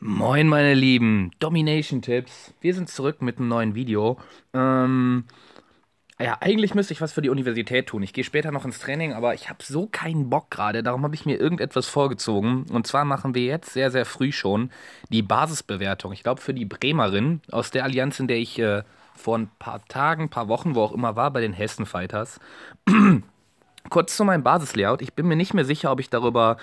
Moin meine Lieben, Domination Tipps. Wir sind zurück mit einem neuen Video. Ähm, ja, eigentlich müsste ich was für die Universität tun. Ich gehe später noch ins Training, aber ich habe so keinen Bock gerade. Darum habe ich mir irgendetwas vorgezogen. Und zwar machen wir jetzt sehr, sehr früh schon die Basisbewertung. Ich glaube für die Bremerin aus der Allianz, in der ich äh, vor ein paar Tagen, ein paar Wochen, wo auch immer war, bei den Hessen Fighters. Kurz zu meinem Basislayout. Ich bin mir nicht mehr sicher, ob ich darüber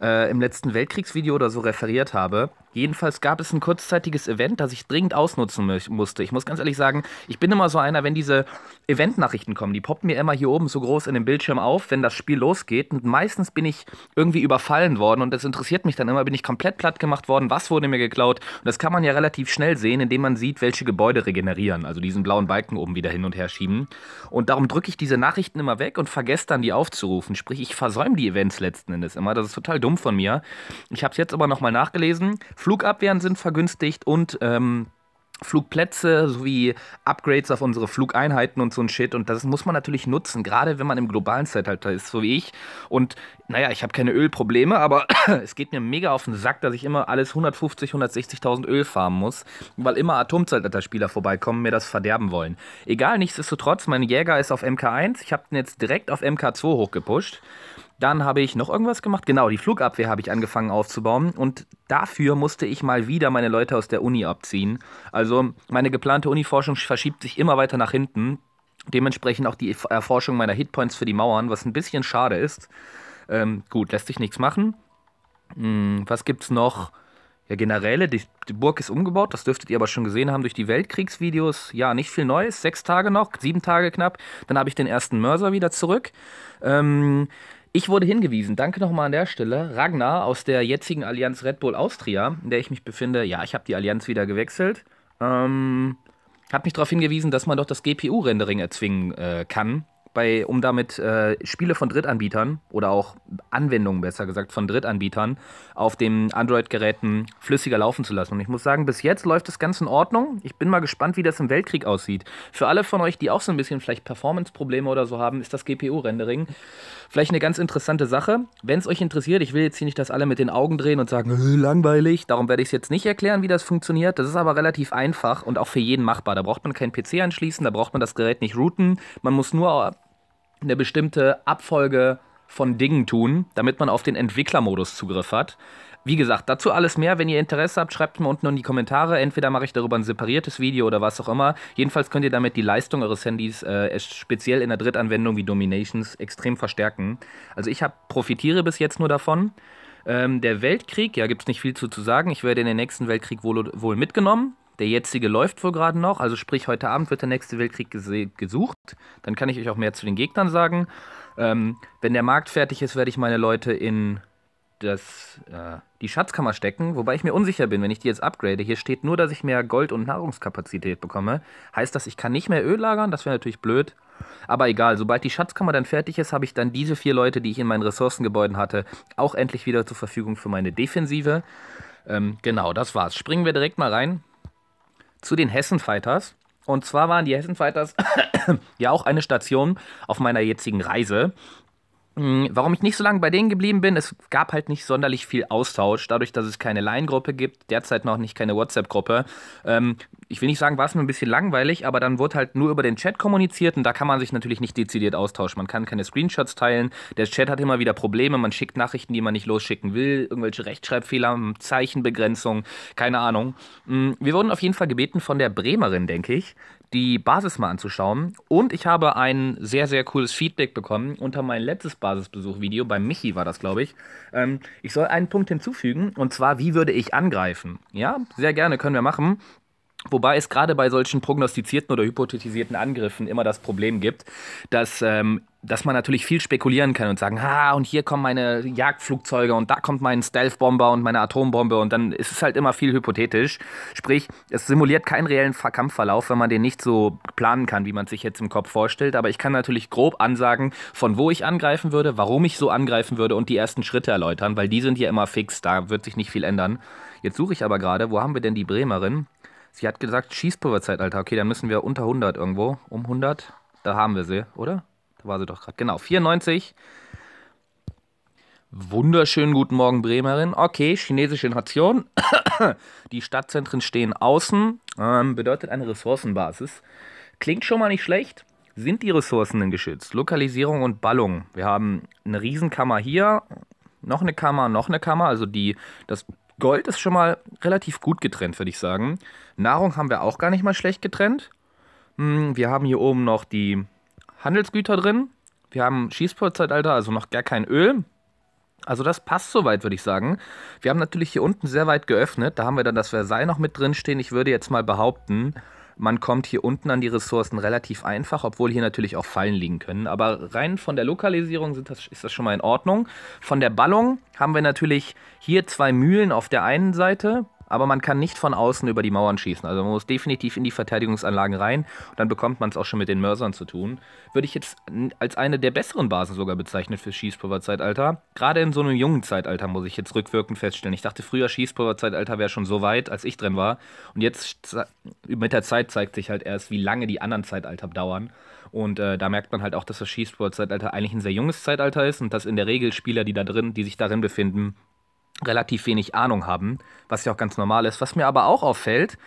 äh, im letzten Weltkriegsvideo oder so referiert habe. Jedenfalls gab es ein kurzzeitiges Event, das ich dringend ausnutzen musste. Ich muss ganz ehrlich sagen, ich bin immer so einer, wenn diese Event-Nachrichten kommen, die poppen mir immer hier oben so groß in dem Bildschirm auf, wenn das Spiel losgeht. Und meistens bin ich irgendwie überfallen worden und das interessiert mich dann immer, bin ich komplett platt gemacht worden, was wurde mir geklaut. Und das kann man ja relativ schnell sehen, indem man sieht, welche Gebäude regenerieren, also diesen blauen Balken oben wieder hin und her schieben. Und darum drücke ich diese Nachrichten immer weg und vergesse dann, die aufzurufen. Sprich, ich versäume die Events letzten Endes immer. Das ist total dumm von mir. Ich habe es jetzt aber nochmal nachgelesen. Flugabwehren sind vergünstigt und ähm, Flugplätze sowie Upgrades auf unsere Flugeinheiten und so ein Shit. Und das muss man natürlich nutzen, gerade wenn man im globalen Zeitalter ist, so wie ich. Und naja, ich habe keine Ölprobleme, aber es geht mir mega auf den Sack, dass ich immer alles 150, 160.000 Öl farmen muss, weil immer Atomzeitalter-Spieler vorbeikommen, mir das verderben wollen. Egal, nichtsdestotrotz, mein Jäger ist auf MK1. Ich habe den jetzt direkt auf MK2 hochgepusht. Dann habe ich noch irgendwas gemacht. Genau, die Flugabwehr habe ich angefangen aufzubauen. Und dafür musste ich mal wieder meine Leute aus der Uni abziehen. Also meine geplante Uniforschung verschiebt sich immer weiter nach hinten. Dementsprechend auch die Erforschung meiner Hitpoints für die Mauern, was ein bisschen schade ist. Ähm, gut, lässt sich nichts machen. Hm, was gibt's noch? Ja, generell, die, die, Burg ist umgebaut, das dürftet ihr aber schon gesehen haben durch die Weltkriegsvideos. Ja, nicht viel Neues, sechs Tage noch, sieben Tage knapp. Dann habe ich den ersten Mörser wieder zurück. Ähm, ich wurde hingewiesen, danke nochmal an der Stelle. Ragnar aus der jetzigen Allianz Red Bull Austria, in der ich mich befinde, ja, ich habe die Allianz wieder gewechselt, ähm, hat mich darauf hingewiesen, dass man doch das GPU-Rendering erzwingen äh, kann bei, um damit äh, Spiele von Drittanbietern oder auch Anwendungen besser gesagt von Drittanbietern auf den Android-Geräten flüssiger laufen zu lassen. Und ich muss sagen, bis jetzt läuft das Ganze in Ordnung. Ich bin mal gespannt, wie das im Weltkrieg aussieht. Für alle von euch, die auch so ein bisschen vielleicht Performance-Probleme oder so haben, ist das GPU-Rendering vielleicht eine ganz interessante Sache. Wenn es euch interessiert, ich will jetzt hier nicht, dass alle mit den Augen drehen und sagen, äh, langweilig. Darum werde ich es jetzt nicht erklären, wie das funktioniert. Das ist aber relativ einfach und auch für jeden machbar. Da braucht man keinen PC anschließen, da braucht man das Gerät nicht routen. Man muss nur eine bestimmte Abfolge von Dingen tun, damit man auf den Entwicklermodus Zugriff hat. Wie gesagt, dazu alles mehr. Wenn ihr Interesse habt, schreibt mir unten in die Kommentare. Entweder mache ich darüber ein separiertes Video oder was auch immer. Jedenfalls könnt ihr damit die Leistung eures Handys äh, speziell in der Drittanwendung wie Dominations extrem verstärken. Also ich hab, profitiere bis jetzt nur davon. Ähm, der Weltkrieg, ja, gibt es nicht viel zu, zu sagen. Ich werde in den nächsten Weltkrieg wohl, wohl mitgenommen. Der jetzige läuft wohl gerade noch, also sprich, heute Abend wird der nächste Weltkrieg gesucht. Dann kann ich euch auch mehr zu den Gegnern sagen. Ähm, wenn der Markt fertig ist, werde ich meine Leute in das, äh, die Schatzkammer stecken, wobei ich mir unsicher bin, wenn ich die jetzt upgrade. Hier steht nur, dass ich mehr Gold und Nahrungskapazität bekomme. Heißt das, ich kann nicht mehr Öl lagern? Das wäre natürlich blöd. Aber egal, sobald die Schatzkammer dann fertig ist, habe ich dann diese vier Leute, die ich in meinen Ressourcengebäuden hatte, auch endlich wieder zur Verfügung für meine Defensive. Ähm, genau, das war's. Springen wir direkt mal rein zu den Hessen Fighters. Und zwar waren die Hessen Fighters ja auch eine Station auf meiner jetzigen Reise. Mm, warum ich nicht so lange bei denen geblieben bin, es gab halt nicht sonderlich viel Austausch, dadurch, dass es keine Line-Gruppe gibt, derzeit noch nicht keine WhatsApp-Gruppe. Ähm, ich will nicht sagen, war es mir ein bisschen langweilig, aber dann wurde halt nur über den Chat kommuniziert und da kann man sich natürlich nicht dezidiert austauschen. Man kann keine Screenshots teilen, der Chat hat immer wieder Probleme, man schickt Nachrichten, die man nicht losschicken will, irgendwelche Rechtschreibfehler, hm, Zeichenbegrenzung, keine Ahnung. Mm, wir wurden auf jeden Fall gebeten von der Bremerin, denke ich, die Basis mal anzuschauen. Und ich habe ein sehr, sehr cooles Feedback bekommen unter mein letztes Basisbesuch-Video. Bei Michi war das, glaube ich. Ähm, ich soll einen Punkt hinzufügen und zwar, wie würde ich angreifen? Ja, sehr gerne, können wir machen. Wobei es gerade bei solchen prognostizierten oder hypothetisierten Angriffen immer das Problem gibt, dass, ähm, dass man natürlich viel spekulieren kann und sagen, ha, und hier kommen meine Jagdflugzeuge und da kommt mein Stealth-Bomber und meine Atombombe und dann ist es halt immer viel hypothetisch. Sprich, es simuliert keinen reellen Kampfverlauf, wenn man den nicht so planen kann, wie man sich jetzt im Kopf vorstellt. Aber ich kann natürlich grob ansagen, von wo ich angreifen würde, warum ich so angreifen würde und die ersten Schritte erläutern, weil die sind ja immer fix, da wird sich nicht viel ändern. Jetzt suche ich aber gerade, wo haben wir denn die Bremerin? Sie hat gesagt Schießpulverzeitalter. Okay, dann müssen wir unter 100 irgendwo. Um 100. Da haben wir sie, oder? Da war sie doch gerade. Genau, 94. Wunderschönen guten Morgen, Bremerin. Okay, chinesische Nation. Die Stadtzentren stehen außen. Ähm, bedeutet eine Ressourcenbasis. Klingt schon mal nicht schlecht. Sind die Ressourcen denn geschützt? Lokalisierung und Ballung. Wir haben eine Riesenkammer hier, noch eine Kammer, noch eine Kammer. Also die, das Gold ist schon mal relativ gut getrennt, würde ich sagen. Nahrung haben wir auch gar nicht mal schlecht getrennt. Hm, wir haben hier oben noch die Handelsgüter drin. Wir haben Schießpulszeitalter, also noch gar kein Öl. Also das passt soweit, würde ich sagen. Wir haben natürlich hier unten sehr weit geöffnet. Da haben wir dann das Versailles noch mit drin stehen. Ich würde jetzt mal behaupten, man kommt hier unten an die Ressourcen relativ einfach, obwohl hier natürlich auch Fallen liegen können. Aber rein von der Lokalisierung das, ist das schon mal in Ordnung. Von der Ballung haben wir natürlich hier zwei Mühlen auf der einen Seite, aber man kann nicht von außen über die Mauern schießen. Also man muss definitiv in die Verteidigungsanlagen rein und dann bekommt man es auch schon mit den Mörsern zu tun. Würde ich jetzt als eine der besseren Basen sogar bezeichnen für Schießpulverzeitalter. Gerade in so einem jungen Zeitalter muss ich jetzt rückwirkend feststellen. Ich dachte früher, Schießpulverzeitalter wäre schon so weit, als ich drin war. Und jetzt mit der Zeit zeigt sich halt erst, wie lange die anderen Zeitalter dauern. Und äh, da merkt man halt auch, dass das Schießpulverzeitalter eigentlich ein sehr junges Zeitalter ist und dass in der Regel Spieler, die da drin, die sich darin befinden, relativ wenig Ahnung haben, was ja auch ganz normal ist. Was mir aber auch auffällt,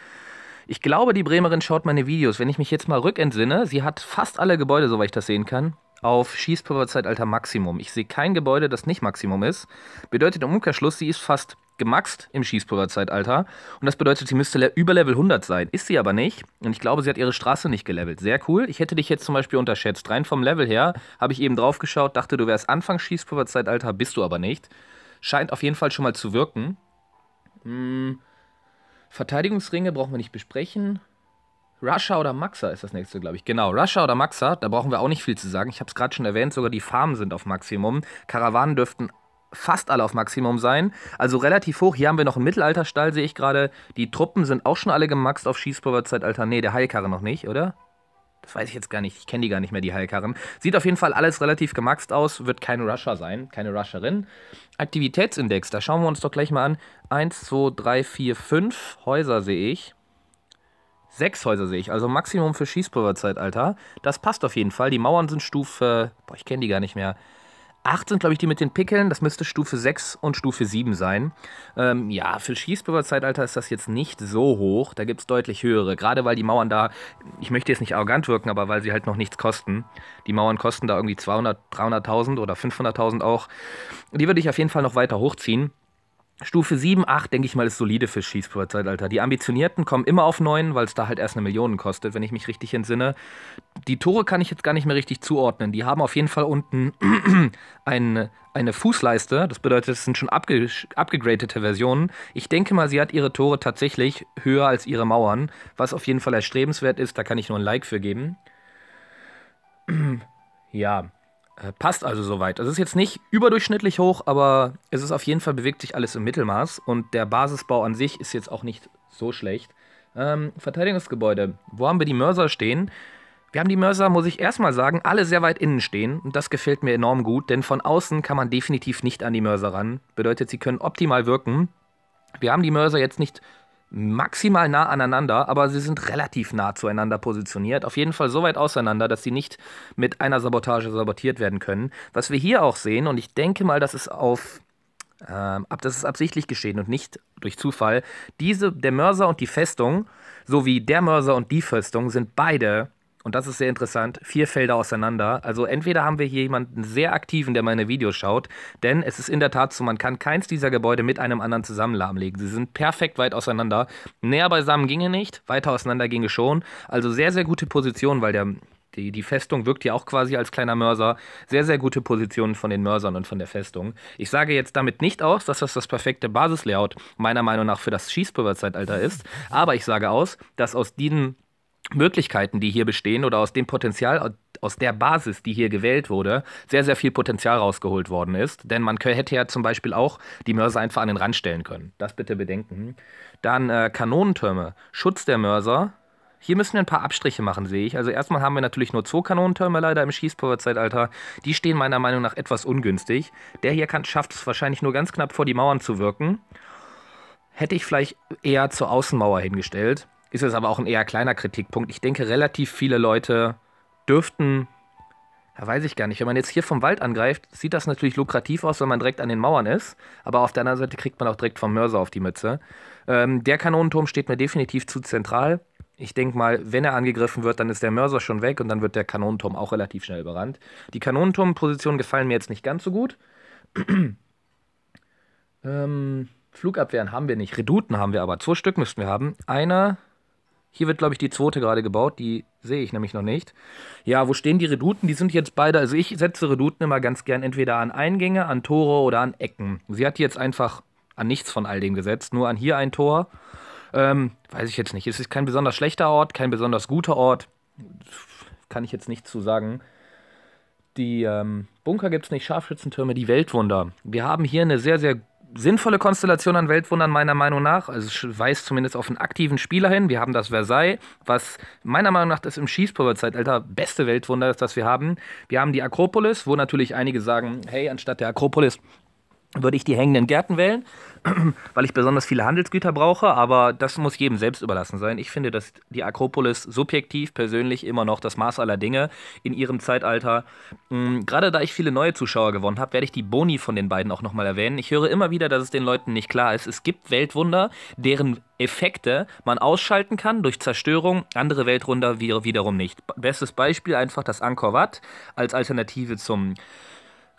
ich glaube, die Bremerin schaut meine Videos. Wenn ich mich jetzt mal rückentsinne, sie hat fast alle Gebäude, soweit ich das sehen kann, auf Schießpulverzeitalter Maximum. Ich sehe kein Gebäude, das nicht Maximum ist. Bedeutet im Umkehrschluss, sie ist fast gemaxt im Schießpulverzeitalter. Und das bedeutet, sie müsste über Level 100 sein. Ist sie aber nicht. Und ich glaube, sie hat ihre Straße nicht gelevelt. Sehr cool. Ich hätte dich jetzt zum Beispiel unterschätzt. Rein vom Level her habe ich eben drauf geschaut, dachte, du wärst Anfang Schießpulverzeitalter, bist du aber nicht scheint auf jeden Fall schon mal zu wirken. Hm, Verteidigungsringe brauchen wir nicht besprechen. Russia oder Maxa ist das nächste, glaube ich. Genau, Russia oder Maxa, da brauchen wir auch nicht viel zu sagen. Ich habe es gerade schon erwähnt, sogar die Farmen sind auf Maximum. Karawanen dürften fast alle auf Maximum sein. Also relativ hoch. Hier haben wir noch einen Mittelalterstall, sehe ich gerade. Die Truppen sind auch schon alle gemaxt auf Schießpulverzeitalter. Nee, der Heilkarre noch nicht, oder? Das weiß ich jetzt gar nicht. Ich kenne die gar nicht mehr, die Heilkarren. Sieht auf jeden Fall alles relativ gemaxt aus. Wird kein Rusher sein, keine Rusherin. Aktivitätsindex, da schauen wir uns doch gleich mal an. 1, 2, 3, 4, 5 Häuser sehe ich. Sechs Häuser sehe ich, also Maximum für Schießpulverzeitalter. Das passt auf jeden Fall. Die Mauern sind Stufe. Boah, ich kenne die gar nicht mehr. 8 sind, glaube ich, die mit den Pickeln. Das müsste Stufe 6 und Stufe 7 sein. Ähm, ja, für Schießpulverzeitalter ist das jetzt nicht so hoch. Da gibt es deutlich höhere. Gerade weil die Mauern da, ich möchte jetzt nicht arrogant wirken, aber weil sie halt noch nichts kosten. Die Mauern kosten da irgendwie 200, 300.000 oder 500.000 auch. Die würde ich auf jeden Fall noch weiter hochziehen. Stufe 7, 8, denke ich mal, ist solide für Schießpulverzeitalter. Die Ambitionierten kommen immer auf 9, weil es da halt erst eine Million kostet, wenn ich mich richtig entsinne. Die Tore kann ich jetzt gar nicht mehr richtig zuordnen. Die haben auf jeden Fall unten eine, eine Fußleiste. Das bedeutet, es sind schon abge abgegradete Versionen. Ich denke mal, sie hat ihre Tore tatsächlich höher als ihre Mauern, was auf jeden Fall erstrebenswert ist. Da kann ich nur ein Like für geben. ja. Äh, passt also soweit. Also es ist jetzt nicht überdurchschnittlich hoch, aber es ist auf jeden Fall bewegt sich alles im Mittelmaß und der Basisbau an sich ist jetzt auch nicht so schlecht. Ähm, Verteidigungsgebäude. Wo haben wir die Mörser stehen? Wir haben die Mörser, muss ich erstmal sagen, alle sehr weit innen stehen und das gefällt mir enorm gut, denn von außen kann man definitiv nicht an die Mörser ran. Bedeutet, sie können optimal wirken. Wir haben die Mörser jetzt nicht maximal nah aneinander, aber sie sind relativ nah zueinander positioniert. Auf jeden Fall so weit auseinander, dass sie nicht mit einer Sabotage sabotiert werden können. Was wir hier auch sehen, und ich denke mal, das ist auf ähm, das ist absichtlich geschehen und nicht durch Zufall. Diese, der Mörser und die Festung, sowie der Mörser und die Festung sind beide und das ist sehr interessant, vier Felder auseinander. Also entweder haben wir hier jemanden sehr aktiven, der meine Videos schaut, denn es ist in der Tat so, man kann keins dieser Gebäude mit einem anderen zusammen lahmlegen. Sie sind perfekt weit auseinander. Näher beisammen ginge nicht, weiter auseinander ginge schon. Also sehr, sehr gute Position, weil der die, die Festung wirkt ja auch quasi als kleiner Mörser. Sehr, sehr gute Positionen von den Mörsern und von der Festung. Ich sage jetzt damit nicht aus, dass das das perfekte Basislayout meiner Meinung nach für das Schießpulverzeitalter ist, aber ich sage aus, dass aus diesen Möglichkeiten, die hier bestehen oder aus dem Potenzial, aus der Basis, die hier gewählt wurde, sehr, sehr viel Potenzial rausgeholt worden ist. Denn man hätte ja zum Beispiel auch die Mörser einfach an den Rand stellen können. Das bitte bedenken. Dann äh, Kanonentürme, Schutz der Mörser. Hier müssen wir ein paar Abstriche machen, sehe ich. Also erstmal haben wir natürlich nur zwei Kanonentürme leider im Schießpulverzeitalter. Die stehen meiner Meinung nach etwas ungünstig. Der hier schafft es wahrscheinlich nur ganz knapp vor die Mauern zu wirken. Hätte ich vielleicht eher zur Außenmauer hingestellt ist es aber auch ein eher kleiner Kritikpunkt. Ich denke, relativ viele Leute dürften, ja, weiß ich gar nicht, wenn man jetzt hier vom Wald angreift, sieht das natürlich lukrativ aus, wenn man direkt an den Mauern ist, aber auf der anderen Seite kriegt man auch direkt vom Mörser auf die Mütze. Ähm, der Kanonenturm steht mir definitiv zu zentral. Ich denke mal, wenn er angegriffen wird, dann ist der Mörser schon weg und dann wird der Kanonenturm auch relativ schnell überrannt. Die Kanonenturmpositionen gefallen mir jetzt nicht ganz so gut. ähm, Flugabwehren haben wir nicht. Reduten haben wir aber. Zwei Stück müssten wir haben. Einer, hier wird, glaube ich, die zweite gerade gebaut. Die sehe ich nämlich noch nicht. Ja, wo stehen die Reduten? Die sind jetzt beide, also ich setze Reduten immer ganz gern entweder an Eingänge, an Tore oder an Ecken. Sie hat jetzt einfach an nichts von all dem gesetzt, nur an hier ein Tor. Ähm, weiß ich jetzt nicht. Es ist kein besonders schlechter Ort, kein besonders guter Ort. Kann ich jetzt nichts zu sagen. Die ähm, Bunker gibt es nicht, Scharfschützentürme, die Weltwunder. Wir haben hier eine sehr, sehr gute sinnvolle Konstellation an Weltwundern meiner Meinung nach. Also es weist zumindest auf einen aktiven Spieler hin. Wir haben das Versailles, was meiner Meinung nach das im Schießpulverzeitalter beste Weltwunder ist, das wir haben. Wir haben die Akropolis, wo natürlich einige sagen, hey, anstatt der Akropolis würde ich die hängenden Gärten wählen, weil ich besonders viele Handelsgüter brauche, aber das muss jedem selbst überlassen sein. Ich finde, dass die Akropolis subjektiv persönlich immer noch das Maß aller Dinge in ihrem Zeitalter. Mm, gerade da ich viele neue Zuschauer gewonnen habe, werde ich die Boni von den beiden auch nochmal erwähnen. Ich höre immer wieder, dass es den Leuten nicht klar ist. Es gibt Weltwunder, deren Effekte man ausschalten kann durch Zerstörung, andere Weltwunder wiederum nicht. Bestes Beispiel einfach das Angkor Wat als Alternative zum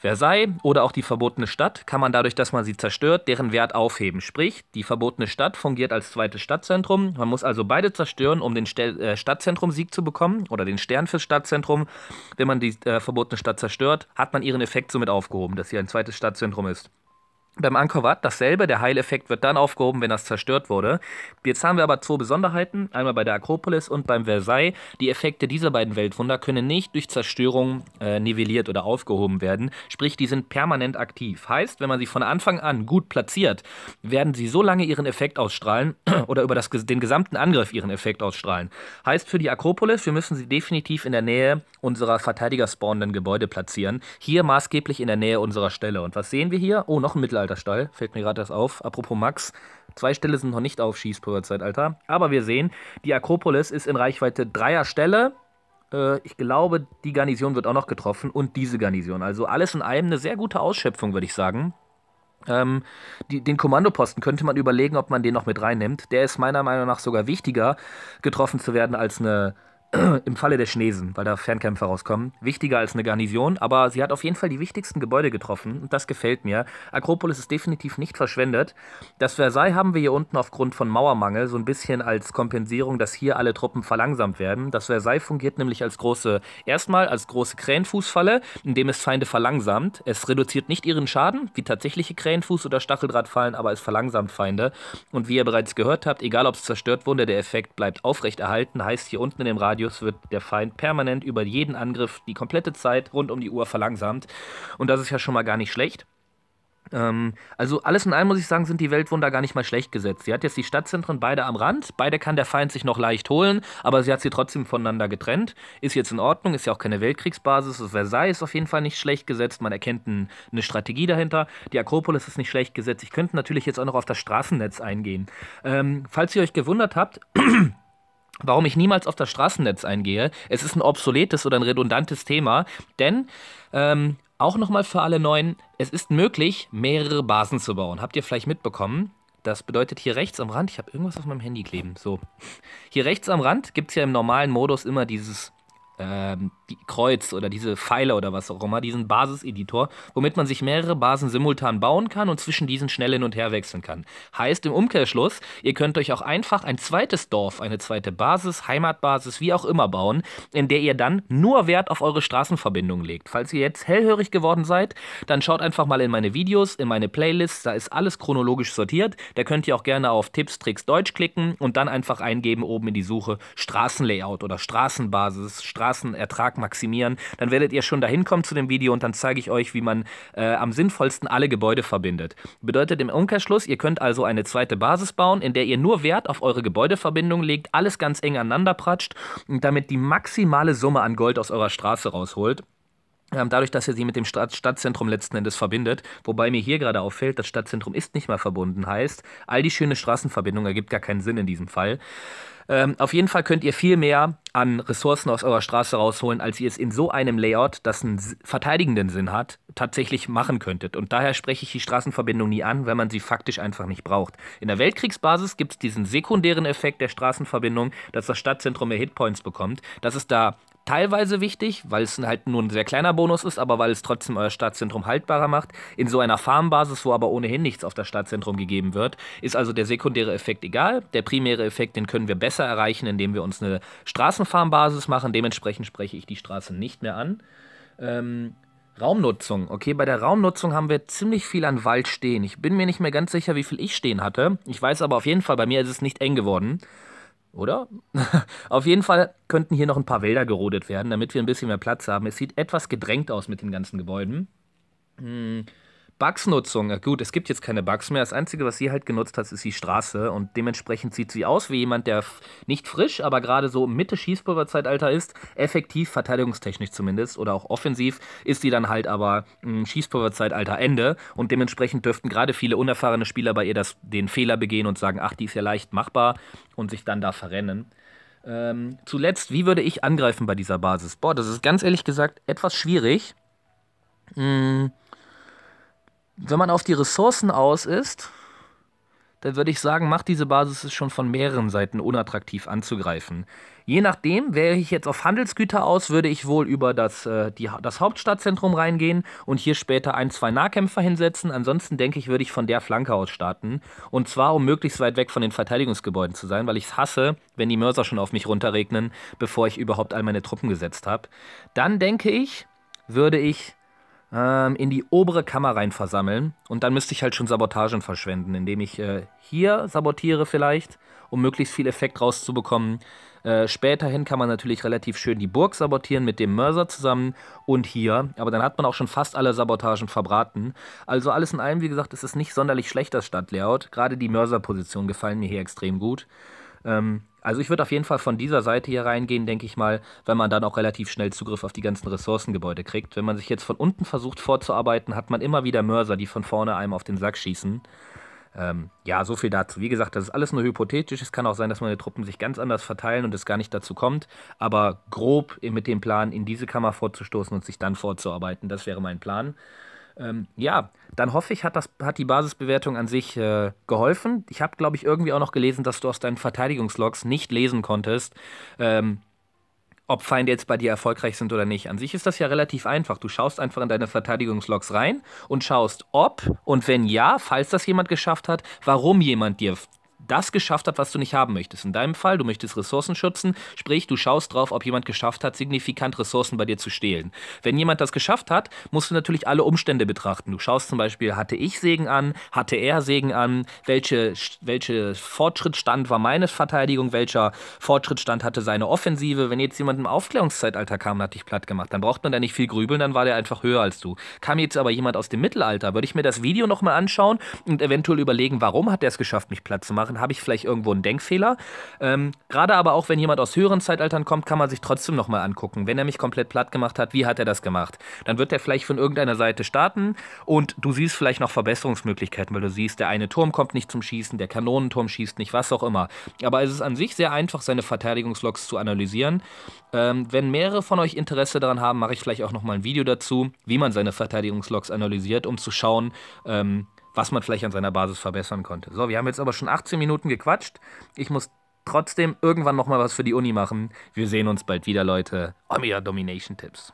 Versailles oder auch die verbotene Stadt kann man dadurch, dass man sie zerstört, deren Wert aufheben. Sprich, die verbotene Stadt fungiert als zweites Stadtzentrum. Man muss also beide zerstören, um den St äh, Stadtzentrum-Sieg zu bekommen oder den Stern fürs Stadtzentrum. Wenn man die äh, verbotene Stadt zerstört, hat man ihren Effekt somit aufgehoben, dass sie ein zweites Stadtzentrum ist. Beim Angkor Wat dasselbe, der Heileffekt wird dann aufgehoben, wenn das zerstört wurde. Jetzt haben wir aber zwei Besonderheiten, einmal bei der Akropolis und beim Versailles. Die Effekte dieser beiden Weltwunder können nicht durch Zerstörung äh, nivelliert oder aufgehoben werden, sprich die sind permanent aktiv. Heißt, wenn man sie von Anfang an gut platziert, werden sie so lange ihren Effekt ausstrahlen oder über das, den gesamten Angriff ihren Effekt ausstrahlen. Heißt für die Akropolis, wir müssen sie definitiv in der Nähe unserer Verteidiger spawnenden Gebäude platzieren, hier maßgeblich in der Nähe unserer Stelle. Und was sehen wir hier? Oh, noch ein Mittler alter Stall. Fällt mir gerade das auf. Apropos Max. Zwei Ställe sind noch nicht auf Schießpulverzeitalter. Aber wir sehen, die Akropolis ist in Reichweite dreier Ställe. Äh, ich glaube, die Garnison wird auch noch getroffen und diese Garnison. Also alles in allem eine sehr gute Ausschöpfung, würde ich sagen. Ähm, die, den Kommandoposten könnte man überlegen, ob man den noch mit reinnimmt. Der ist meiner Meinung nach sogar wichtiger, getroffen zu werden als eine im Falle der Chinesen, weil da Fernkämpfe rauskommen, wichtiger als eine Garnison, aber sie hat auf jeden Fall die wichtigsten Gebäude getroffen und das gefällt mir. Akropolis ist definitiv nicht verschwendet. Das Versailles haben wir hier unten aufgrund von Mauermangel so ein bisschen als Kompensierung, dass hier alle Truppen verlangsamt werden. Das Versailles fungiert nämlich als große, erstmal als große Krähenfußfalle, indem es Feinde verlangsamt. Es reduziert nicht ihren Schaden, wie tatsächliche Krähenfuß- oder Stacheldrahtfallen, aber es verlangsamt Feinde. Und wie ihr bereits gehört habt, egal ob es zerstört wurde, der Effekt bleibt aufrechterhalten, heißt hier unten in dem Radio Radius wird der Feind permanent über jeden Angriff die komplette Zeit rund um die Uhr verlangsamt. Und das ist ja schon mal gar nicht schlecht. Ähm, also alles in allem muss ich sagen, sind die Weltwunder gar nicht mal schlecht gesetzt. Sie hat jetzt die Stadtzentren beide am Rand, beide kann der Feind sich noch leicht holen, aber sie hat sie trotzdem voneinander getrennt. Ist jetzt in Ordnung, ist ja auch keine Weltkriegsbasis. Das Versailles ist auf jeden Fall nicht schlecht gesetzt, man erkennt ein, eine Strategie dahinter. Die Akropolis ist nicht schlecht gesetzt. Ich könnte natürlich jetzt auch noch auf das Straßennetz eingehen. Ähm, falls ihr euch gewundert habt, warum ich niemals auf das Straßennetz eingehe. Es ist ein obsoletes oder ein redundantes Thema, denn ähm, auch nochmal für alle Neuen, es ist möglich, mehrere Basen zu bauen. Habt ihr vielleicht mitbekommen? Das bedeutet hier rechts am Rand, ich habe irgendwas auf meinem Handy kleben, so. Hier rechts am Rand gibt es ja im normalen Modus immer dieses ähm, Kreuz oder diese Pfeile oder was auch immer, diesen Basiseditor, womit man sich mehrere Basen simultan bauen kann und zwischen diesen schnell hin und her wechseln kann. Heißt im Umkehrschluss, ihr könnt euch auch einfach ein zweites Dorf, eine zweite Basis, Heimatbasis, wie auch immer bauen, in der ihr dann nur Wert auf eure Straßenverbindungen legt. Falls ihr jetzt hellhörig geworden seid, dann schaut einfach mal in meine Videos, in meine Playlists, da ist alles chronologisch sortiert. Da könnt ihr auch gerne auf Tipps, Tricks Deutsch klicken und dann einfach eingeben oben in die Suche Straßenlayout oder Straßenbasis, Straßenertrag maximieren, dann werdet ihr schon dahin kommen zu dem Video und dann zeige ich euch, wie man äh, am sinnvollsten alle Gebäude verbindet. Bedeutet im Umkehrschluss, ihr könnt also eine zweite Basis bauen, in der ihr nur Wert auf eure Gebäudeverbindung legt, alles ganz eng aneinander pratscht und damit die maximale Summe an Gold aus eurer Straße rausholt ähm, dadurch, dass ihr sie mit dem Stadt Stadtzentrum letzten Endes verbindet. Wobei mir hier gerade auffällt, das Stadtzentrum ist nicht mehr verbunden, heißt, all die schöne Straßenverbindung ergibt gar keinen Sinn in diesem Fall. Ähm, auf jeden Fall könnt ihr viel mehr an Ressourcen aus eurer Straße rausholen, als ihr es in so einem Layout, das einen verteidigenden Sinn hat, tatsächlich machen könntet. Und daher spreche ich die Straßenverbindung nie an, weil man sie faktisch einfach nicht braucht. In der Weltkriegsbasis gibt es diesen sekundären Effekt der Straßenverbindung, dass das Stadtzentrum mehr Hitpoints bekommt. Das ist da teilweise wichtig, weil es halt nur ein sehr kleiner Bonus ist, aber weil es trotzdem euer Stadtzentrum haltbarer macht. In so einer Farmbasis, wo aber ohnehin nichts auf das Stadtzentrum gegeben wird, ist also der sekundäre Effekt egal. Der primäre Effekt, den können wir besser besser erreichen, indem wir uns eine Straßenfarmbasis machen. Dementsprechend spreche ich die Straße nicht mehr an. Ähm, Raumnutzung. Okay, bei der Raumnutzung haben wir ziemlich viel an Wald stehen. Ich bin mir nicht mehr ganz sicher, wie viel ich stehen hatte. Ich weiß aber auf jeden Fall, bei mir ist es nicht eng geworden. Oder? auf jeden Fall könnten hier noch ein paar Wälder gerodet werden, damit wir ein bisschen mehr Platz haben. Es sieht etwas gedrängt aus mit den ganzen Gebäuden. Hm. Bugsnutzung. Gut, es gibt jetzt keine Bugs mehr. Das Einzige, was sie halt genutzt hat, ist die Straße. Und dementsprechend sieht sie aus wie jemand, der nicht frisch, aber gerade so Mitte Schießpulverzeitalter ist. Effektiv, verteidigungstechnisch zumindest, oder auch offensiv, ist sie dann halt aber mh, Schießpulverzeitalter Ende. Und dementsprechend dürften gerade viele unerfahrene Spieler bei ihr das, den Fehler begehen und sagen, ach, die ist ja leicht machbar und sich dann da verrennen. Ähm, zuletzt, wie würde ich angreifen bei dieser Basis? Boah, das ist ganz ehrlich gesagt etwas schwierig. Mmh wenn man auf die Ressourcen aus ist, dann würde ich sagen, macht diese Basis es schon von mehreren Seiten unattraktiv anzugreifen. Je nachdem, wäre ich jetzt auf Handelsgüter aus, würde ich wohl über das, äh, die, das Hauptstadtzentrum reingehen und hier später ein, zwei Nahkämpfer hinsetzen. Ansonsten denke ich, würde ich von der Flanke aus starten. Und zwar, um möglichst weit weg von den Verteidigungsgebäuden zu sein, weil ich es hasse, wenn die Mörser schon auf mich runterregnen, bevor ich überhaupt all meine Truppen gesetzt habe. Dann denke ich, würde ich ähm, in die obere Kammer rein versammeln. Und dann müsste ich halt schon Sabotagen verschwenden, indem ich äh, hier sabotiere vielleicht, um möglichst viel Effekt rauszubekommen. Äh, späterhin kann man natürlich relativ schön die Burg sabotieren mit dem Mörser zusammen und hier. Aber dann hat man auch schon fast alle Sabotagen verbraten. Also alles in allem, wie gesagt, ist es nicht sonderlich schlecht, das Stadtlayout. Gerade die mörser gefallen mir hier extrem gut. Ähm, also ich würde auf jeden Fall von dieser Seite hier reingehen, denke ich mal, wenn man dann auch relativ schnell Zugriff auf die ganzen Ressourcengebäude kriegt. Wenn man sich jetzt von unten versucht vorzuarbeiten, hat man immer wieder Mörser, die von vorne einem auf den Sack schießen. Ähm, ja, so viel dazu. Wie gesagt, das ist alles nur hypothetisch. Es kann auch sein, dass meine Truppen sich ganz anders verteilen und es gar nicht dazu kommt. Aber grob mit dem Plan, in diese Kammer vorzustoßen und sich dann vorzuarbeiten, das wäre mein Plan. Ähm, ja, dann hoffe ich, hat, das, hat die Basisbewertung an sich äh, geholfen. Ich habe, glaube ich, irgendwie auch noch gelesen, dass du aus deinen Verteidigungslogs nicht lesen konntest, ähm, ob Feinde jetzt bei dir erfolgreich sind oder nicht. An sich ist das ja relativ einfach. Du schaust einfach in deine Verteidigungslogs rein und schaust, ob und wenn ja, falls das jemand geschafft hat, warum jemand dir das geschafft hat, was du nicht haben möchtest. In deinem Fall, du möchtest Ressourcen schützen, sprich, du schaust drauf, ob jemand geschafft hat, signifikant Ressourcen bei dir zu stehlen. Wenn jemand das geschafft hat, musst du natürlich alle Umstände betrachten. Du schaust zum Beispiel, hatte ich Segen an, hatte er Segen an, welche, welche Fortschrittstand war meine Verteidigung, welcher Fortschrittsstand hatte seine Offensive. Wenn jetzt jemand im Aufklärungszeitalter kam und hat dich platt gemacht, dann braucht man da nicht viel grübeln, dann war der einfach höher als du. Kam jetzt aber jemand aus dem Mittelalter, würde ich mir das Video nochmal anschauen und eventuell überlegen, warum hat er es geschafft, mich platt zu machen machen, habe ich vielleicht irgendwo einen Denkfehler. Ähm, Gerade aber auch, wenn jemand aus höheren Zeitaltern kommt, kann man sich trotzdem nochmal angucken. Wenn er mich komplett platt gemacht hat, wie hat er das gemacht? Dann wird er vielleicht von irgendeiner Seite starten und du siehst vielleicht noch Verbesserungsmöglichkeiten, weil du siehst, der eine Turm kommt nicht zum Schießen, der Kanonenturm schießt nicht, was auch immer. Aber es ist an sich sehr einfach, seine Verteidigungslogs zu analysieren. Ähm, wenn mehrere von euch Interesse daran haben, mache ich vielleicht auch nochmal ein Video dazu, wie man seine Verteidigungslogs analysiert, um zu schauen, ähm, was man vielleicht an seiner Basis verbessern konnte. So, wir haben jetzt aber schon 18 Minuten gequatscht. Ich muss trotzdem irgendwann nochmal was für die Uni machen. Wir sehen uns bald wieder, Leute. Omega Domination Tipps.